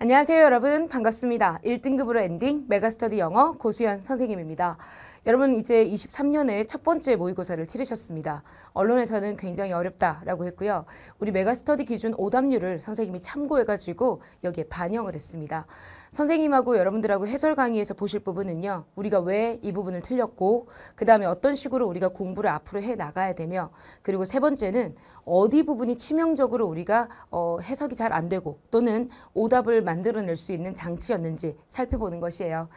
안녕하세요 여러분 반갑습니다. 1등급으로 엔딩 메가스터디 영어 고수연 선생님입니다. 여러분 이제 23년에 첫 번째 모의고사를 치르셨습니다. 언론에서는 굉장히 어렵다라고 했고요. 우리 메가스터디 기준 오답률을 선생님이 참고해가지고 여기에 반영을 했습니다. 선생님하고 여러분들하고 해설 강의에서 보실 부분은요. 우리가 왜 이 부분을 틀렸고 그 다음에 어떤 식으로 우리가 공부를 앞으로 해나가야 되며 그리고 세 번째는 어디 부분이 치명적으로 우리가 어, 해석이 잘 안 되고 또는 오답을 만들어낼 수 있는 장치였는지 살펴보는 것이에요.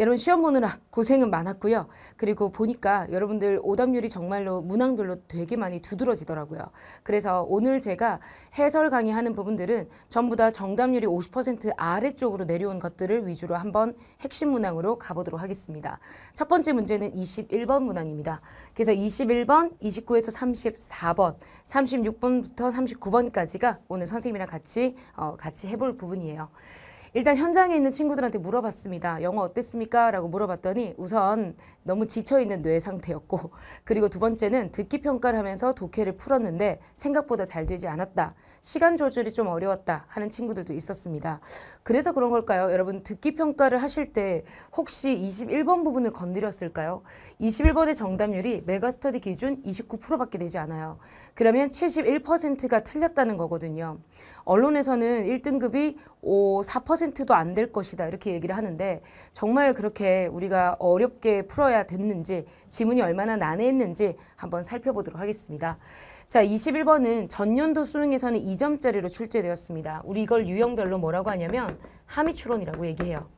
여러분 시험 보느라 고생은 많았고요. 그리고 보니까 여러분들 오답률이 정말로 문항별로 되게 많이 두드러지더라고요. 그래서 오늘 제가 해설 강의하는 부분들은 전부 다 정답률이 50% 아래쪽으로 내려온 것들을 위주로 한번 핵심 문항으로 가보도록 하겠습니다. 첫 번째 문제는 21번 문항입니다. 그래서 21번, 29에서 34번, 36번부터 39번까지가 오늘 선생님이랑 같이 어, 같이 해볼 부분이에요. 일단 현장에 있는 친구들한테 물어봤습니다. 영어 어땠습니까? 라고 물어봤더니 우선 너무 지쳐있는 뇌 상태였고 그리고 두 번째는 듣기 평가를 하면서 독해를 풀었는데 생각보다 잘 되지 않았다. 시간 조절이 좀 어려웠다 하는 친구들도 있었습니다. 그래서 그런 걸까요? 여러분 듣기 평가를 하실 때 혹시 21번 부분을 건드렸을까요? 21번의 정답률이 메가스터디 기준 29%밖에 되지 않아요. 그러면 71%가 틀렸다는 거거든요. 언론에서는 1등급이 5, 4%도 안 될 것이다 이렇게 얘기를 하는데 정말 그렇게 우리가 어렵게 풀어야 됐는지 지문이 얼마나 난해했는지 한번 살펴보도록 하겠습니다. 자, 21번은 전년도 수능에서는 2점짜리로 출제되었습니다. 우리 이걸 유형별로 뭐라고 하냐면 하미추론이라고 얘기해요.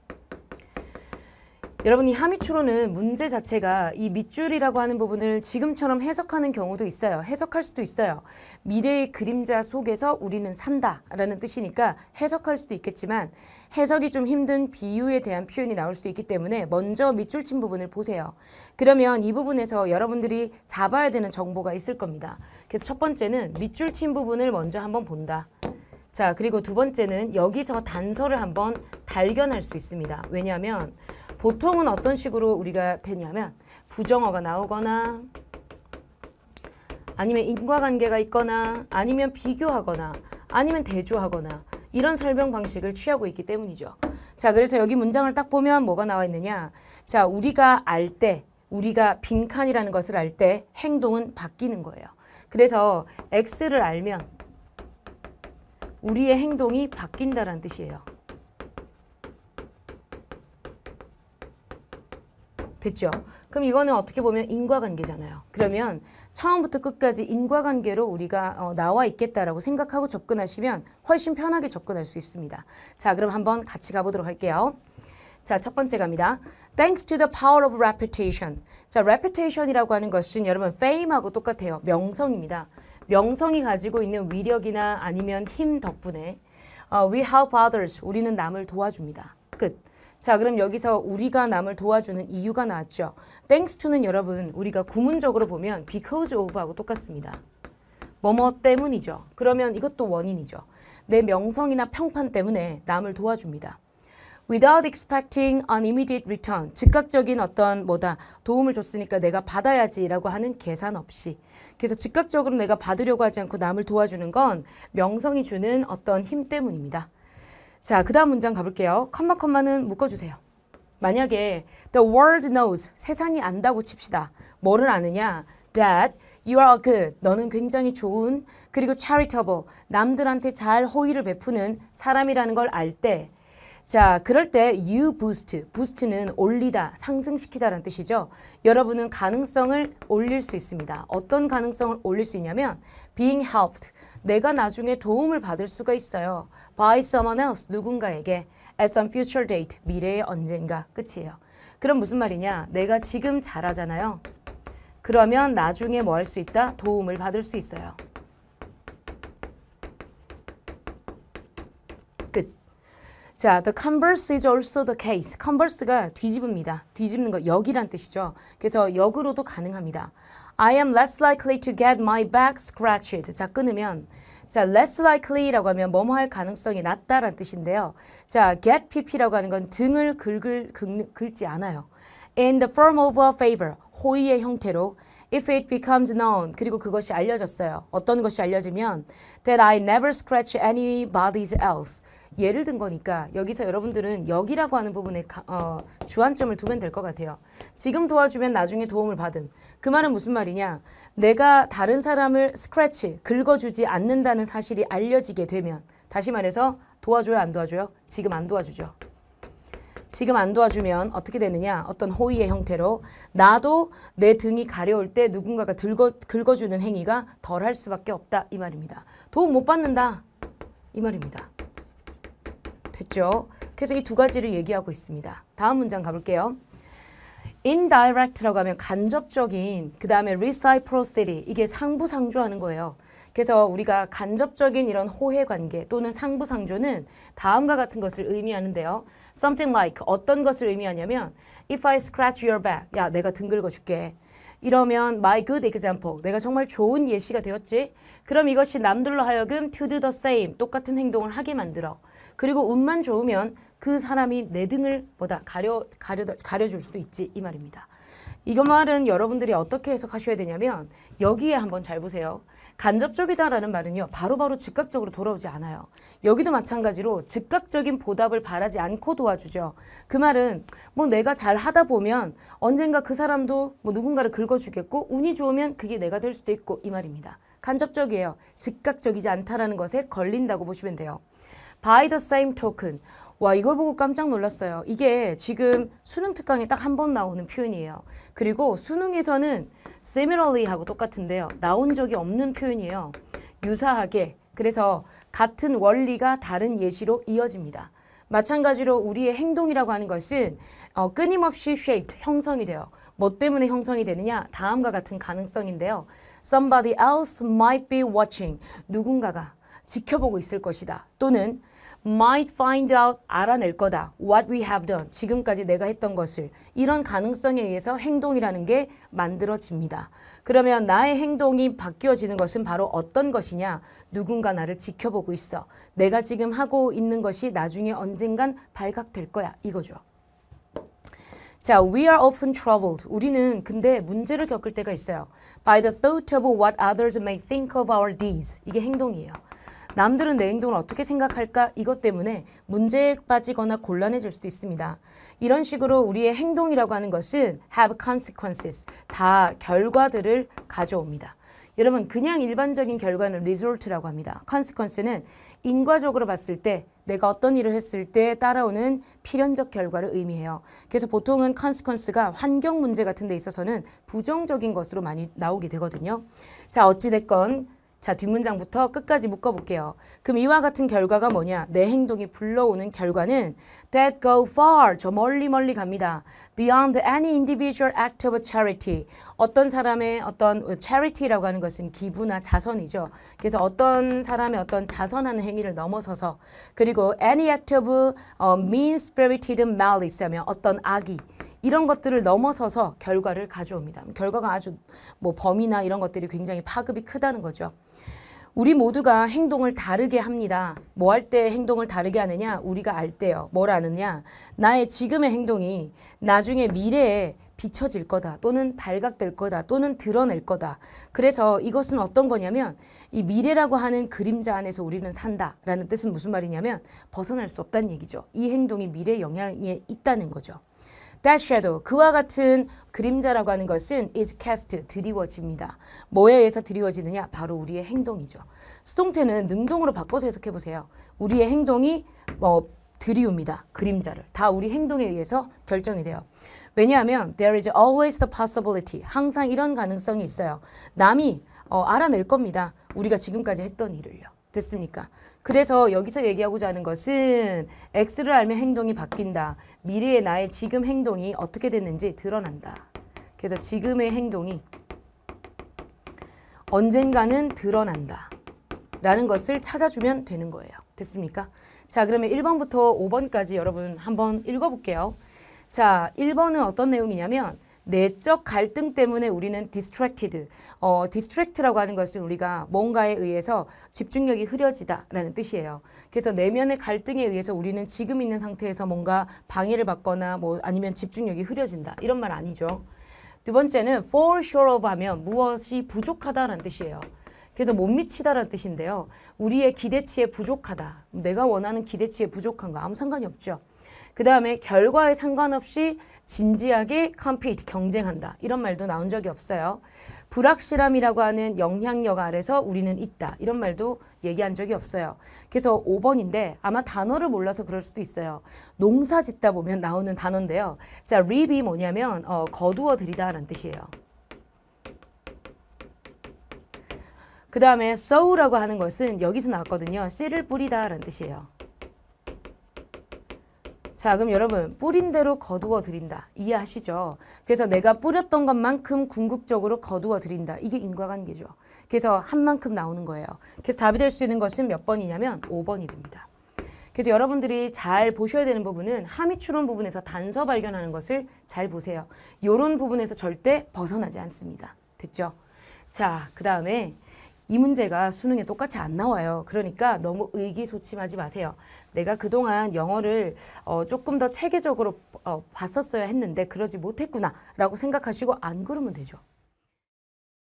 여러분 이 하미추로는 문제 자체가 이 밑줄이라고 하는 부분을 지금처럼 해석하는 경우도 있어요. 해석할 수도 있어요. 미래의 그림자 속에서 우리는 산다 라는 뜻이니까 해석할 수도 있겠지만 해석이 좀 힘든 비유에 대한 표현이 나올 수도 있기 때문에 먼저 밑줄 친 부분을 보세요. 그러면 이 부분에서 여러분들이 잡아야 되는 정보가 있을 겁니다. 그래서 첫 번째는 밑줄 친 부분을 먼저 한번 본다. 자 그리고 두 번째는 여기서 단서를 한번 발견할 수 있습니다. 왜냐하면 보통은 어떤 식으로 우리가 되냐면 부정어가 나오거나 아니면 인과관계가 있거나 아니면 비교하거나 아니면 대조하거나 이런 설명 방식을 취하고 있기 때문이죠. 자, 그래서 여기 문장을 딱 보면 뭐가 나와 있느냐. 자, 우리가 알 때, 우리가 빈칸이라는 것을 알 때 행동은 바뀌는 거예요. 그래서 X를 알면 우리의 행동이 바뀐다라는 뜻이에요. 됐죠? 그럼 이거는 어떻게 보면 인과관계잖아요. 그러면 처음부터 끝까지 인과관계로 우리가 어, 나와 있겠다라고 생각하고 접근하시면 훨씬 편하게 접근할 수 있습니다. 자, 그럼 한번 같이 가보도록 할게요. 자, 첫 번째 갑니다. Thanks to the power of reputation. 자, reputation이라고 하는 것은 여러분 fame하고 똑같아요. 명성입니다. 명성이 가지고 있는 위력이나 아니면 힘 덕분에 uh, we help others. 우리는 남을 도와줍니다. 끝. 자, 그럼 여기서 우리가 남을 도와주는 이유가 나왔죠. thanks to는 여러분 우리가 구문적으로 보면 because of하고 똑같습니다. 뭐 뭐 때문이죠. 그러면 이것도 원인이죠. 내 명성이나 평판 때문에 남을 도와줍니다. without expecting an immediate return. 즉각적인 어떤 뭐다 도움을 줬으니까 내가 받아야지라고 하는 계산 없이. 그래서 즉각적으로 내가 받으려고 하지 않고 남을 도와주는 건 명성이 주는 어떤 힘 때문입니다. 자, 그 다음 문장 가볼게요. 컴마 컴마는 묶어주세요. 만약에 the world knows, 세상이 안다고 칩시다. 뭐를 아느냐? that you are good, 너는 굉장히 좋은, 그리고 charitable, 남들한테 잘 호의를 베푸는 사람이라는 걸 알 때, 자, 그럴 때 you boost, boost는 올리다, 상승시키다라는 뜻이죠. 여러분은 가능성을 올릴 수 있습니다. 어떤 가능성을 올릴 수 있냐면 being helped 내가 나중에 도움을 받을 수가 있어요. by someone else 누군가에게 at some future date 미래에 언젠가 끝이에요. 그럼 무슨 말이냐? 내가 지금 잘하잖아요. 그러면 나중에 뭐 할 수 있다? 도움을 받을 수 있어요. 자, the converse is also the case. converse가 뒤집습니다. 뒤집는 거, 역이란 뜻이죠. 그래서 역으로도 가능합니다. I am less likely to get my back scratched. 자, 끊으면 자, less likely라고 하면 뭐뭐 할 가능성이 낮다라는 뜻인데요. 자, get pp라고 하는 건 등을 긁을, 긁, 긁지 않아요. in the form of a favor, 호의의 형태로 if it becomes known, 그리고 그것이 알려졌어요. 어떤 것이 알려지면 that I never scratch anybody's else. 예를 든 거니까 여기서 여러분들은 여기라고 하는 부분에 어, 주안점을 두면 될 것 같아요. 지금 도와주면 나중에 도움을 받음. 그 말은 무슨 말이냐? 내가 다른 사람을 스크래치, 긁어주지 않는다는 사실이 알려지게 되면 다시 말해서 도와줘요 안 도와줘요? 지금 안 도와주죠. 지금 안 도와주면 어떻게 되느냐 어떤 호의의 형태로 나도 내 등이 가려울 때 누군가가 들거, 긁어주는 행위가 덜 할 수밖에 없다 이 말입니다. 도움 못 받는다 이 말입니다. 됐죠? 그래서 이 두 가지를 얘기하고 있습니다. 다음 문장 가볼게요. indirect라고 하면 간접적인 그 다음에 reciprocity 이게 상부상조하는 거예요. 그래서 우리가 간접적인 이런 호혜관계 또는 상부상조는 다음과 같은 것을 의미하는데요. something like 어떤 것을 의미하냐면 if I scratch your back 야 내가 등 긁어줄게 이러면 my good example, 내가 정말 좋은 예시가 되었지. 그럼 이것이 남들로 하여금 to do the same, 똑같은 행동을 하게 만들어. 그리고 운만 좋으면 그 사람이 내 등을 뭐다 가려, 가려, 가려줄 수도 있지 이 말입니다. 이거 말은 여러분들이 어떻게 해석하셔야 되냐면 여기에 한번 잘 보세요. 간접적이다라는 말은요. 바로바로 즉각적으로 돌아오지 않아요. 여기도 마찬가지로 즉각적인 보답을 바라지 않고 도와주죠. 그 말은 뭐 내가 잘 하다 보면 언젠가 그 사람도 뭐 누군가를 긁어주겠고 운이 좋으면 그게 내가 될 수도 있고 이 말입니다. 간접적이에요. 즉각적이지 않다라는 것에 걸린다고 보시면 돼요. By the same token. 와 이걸 보고 깜짝 놀랐어요. 이게 지금 수능 특강에 딱 한 번 나오는 표현이에요. 그리고 수능에서는 similarly 하고 똑같은데요. 나온 적이 없는 표현이에요. 유사하게. 그래서 같은 원리가 다른 예시로 이어집니다. 마찬가지로 우리의 행동이라고 하는 것은 어, 끊임없이 shaped, 형성이 돼요. 뭐 때문에 형성이 되느냐? 다음과 같은 가능성인데요. Somebody else might be watching. 누군가가 지켜보고 있을 것이다. 또는 might find out 알아낼 거다. what we have done 지금까지 내가 했던 것을 이런 가능성에 의해서 행동이라는 게 만들어집니다. 그러면 나의 행동이 바뀌어지는 것은 바로 어떤 것이냐? 누군가 나를 지켜보고 있어. 내가 지금 하고 있는 것이 나중에 언젠간 발각될 거야. 이거죠. 자, we are often troubled. 우리는 근데 문제를 겪을 때가 있어요. By the thought of what others may think of our deeds. 이게 행동이에요. 남들은 내 행동을 어떻게 생각할까 이것 때문에 문제에 빠지거나 곤란해질 수도 있습니다. 이런 식으로 우리의 행동이라고 하는 것은 have consequences 다 결과들을 가져옵니다. 여러분 그냥 일반적인 결과는 result라고 합니다. consequence는 인과적으로 봤을 때 내가 어떤 일을 했을 때 따라오는 필연적 결과를 의미해요. 그래서 보통은 consequence가 환경 문제 같은 데 있어서는 부정적인 것으로 많이 나오게 되거든요. 자 어찌됐건 자, 뒷문장부터 끝까지 묶어볼게요. 그럼 이와 같은 결과가 뭐냐? 내 행동이 불러오는 결과는 that go far, 저 멀리 멀리 갑니다. beyond any individual act of charity. 어떤 사람의 어떤 charity라고 하는 것은 기부나 자선이죠. 그래서 어떤 사람의 어떤 자선하는 행위를 넘어서서 그리고 any act of u 어, mean-spirited malice 하면 어떤 악이 이런 것들을 넘어서서 결과를 가져옵니다. 결과가 아주 뭐 범위나 이런 것들이 굉장히 파급이 크다는 거죠. 우리 모두가 행동을 다르게 합니다. 뭐 할 때 행동을 다르게 하느냐? 우리가 알 때요. 뭘 아느냐? 나의 지금의 행동이 나중에 미래에 비춰질 거다 또는 발각될 거다 또는 드러낼 거다. 그래서 이것은 어떤 거냐면 이 미래라고 하는 그림자 안에서 우리는 산다라는 뜻은 무슨 말이냐면 벗어날 수 없다는 얘기죠. 이 행동이 미래 영향에 있다는 거죠. That shadow, 그와 같은 그림자라고 하는 것은 is cast, 드리워집니다. 뭐에 의해서 드리워지느냐? 바로 우리의 행동이죠. 수동태는 능동으로 바꿔서 해석해보세요. 우리의 행동이 뭐 드리웁니다. 그림자를. 다 우리 행동에 의해서 결정이 돼요. 왜냐하면 there is always the possibility. 항상 이런 가능성이 있어요. 남이 어, 알아낼 겁니다. 우리가 지금까지 했던 일을요. 됐습니까? 그래서 여기서 얘기하고자 하는 것은 X를 알면 행동이 바뀐다. 미래의 나의 지금 행동이 어떻게 됐는지 드러난다. 그래서 지금의 행동이 언젠가는 드러난다. 라는 것을 찾아주면 되는 거예요. 됐습니까? 자, 그러면 1번부터 5번까지 여러분 한번 읽어볼게요. 자, 1번은 어떤 내용이냐면 내적 갈등 때문에 우리는 distracted, 어, distract라고 하는 것은 우리가 뭔가에 의해서 집중력이 흐려지다라는 뜻이에요. 그래서 내면의 갈등에 의해서 우리는 지금 있는 상태에서 뭔가 방해를 받거나 뭐 아니면 집중력이 흐려진다. 이런 말 아니죠. 두 번째는 for sure of 하면 무엇이 부족하다라는 뜻이에요. 그래서 못 미치다라는 뜻인데요. 우리의 기대치에 부족하다. 내가 원하는 기대치에 부족한 거 아무 상관이 없죠. 그 다음에 결과에 상관없이 진지하게 c o m p 컴피트 경쟁한다 이런 말도 나온 적이 없어요. 불확실함이라고 하는 영향력 아래서 우리는 있다 이런 말도 얘기한 적이 없어요. 그래서 5번인데 아마 단어를 몰라서 그럴 수도 있어요. 농사 짓다 보면 나오는 단어인데요. 자, r e a 립이 뭐냐면 어, 거두어 드리다 라는 뜻이에요. 그 다음에 sow라고 하는 것은 여기서 나왔거든요. 씨를 뿌리다 라는 뜻이에요. 자, 그럼 여러분 뿌린 대로 거두어 드린다. 이해하시죠? 그래서 내가 뿌렸던 것만큼 궁극적으로 거두어 드린다. 이게 인과관계죠. 그래서 한 만큼 나오는 거예요. 그래서 답이 될 수 있는 것은 몇 번이냐면 5번이 됩니다. 그래서 여러분들이 잘 보셔야 되는 부분은 하미 추론 부분에서 단서 발견하는 것을 잘 보세요. 요런 부분에서 절대 벗어나지 않습니다. 됐죠? 자, 그 다음에 이 문제가 수능에 똑같이 안 나와요. 그러니까 너무 의기소침하지 마세요. 내가 그동안 영어를 어, 조금 더 체계적으로 어, 봤었어야 했는데 그러지 못했구나라고 생각하시고 안 그러면 되죠.